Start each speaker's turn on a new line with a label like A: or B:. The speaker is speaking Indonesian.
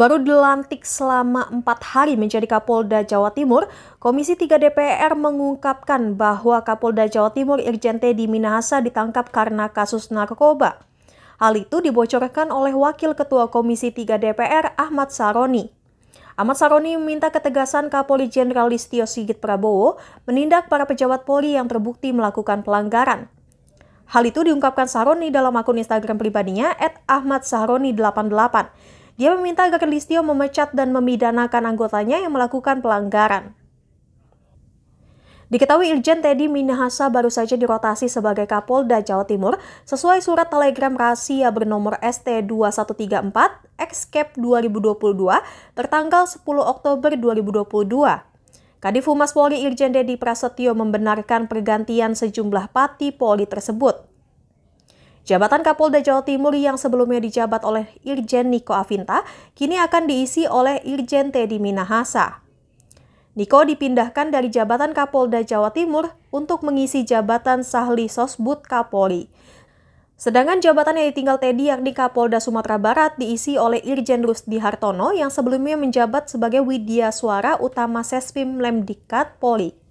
A: baru dilantik selama empat hari menjadi Kapolda Jawa Timur, Komisi 3 DPR mengungkapkan bahwa Kapolda Jawa Timur Irjen Teddy Minahasa ditangkap karena kasus narkoba. Hal itu dibocorkan oleh Wakil Ketua Komisi 3 DPR Ahmad Saroni. Ahmad Saroni meminta ketegasan Kapolri Jenderal Listio Sigit Prabowo menindak para pejabat Polri yang terbukti melakukan pelanggaran. Hal itu diungkapkan Saroni dalam akun Instagram pribadinya ahmadsaroni 88 dia meminta agar Listio memecat dan memidanakan anggotanya yang melakukan pelanggaran. Diketahui Irjen Teddy Minahasa baru saja dirotasi sebagai Kapolda Jawa Timur sesuai surat telegram rahasia bernomor ST2134 XCAP 2022 tertanggal 10 Oktober 2022. Kadif Humas Polri Irjen Dedi Prasetyo membenarkan pergantian sejumlah pati Polri tersebut. Jabatan Kapolda Jawa Timur yang sebelumnya dijabat oleh Irjen Niko Avinta kini akan diisi oleh Irjen Teddy Minahasa. Niko dipindahkan dari jabatan Kapolda Jawa Timur untuk mengisi jabatan Sahli Sosbud Kapolri. Sedangkan jabatan yang ditinggal Teddy yakni Kapolda Sumatera Barat diisi oleh Irjen Rusdi Hartono yang sebelumnya menjabat sebagai Widya Suara Utama Sespim Lemdikat Polri.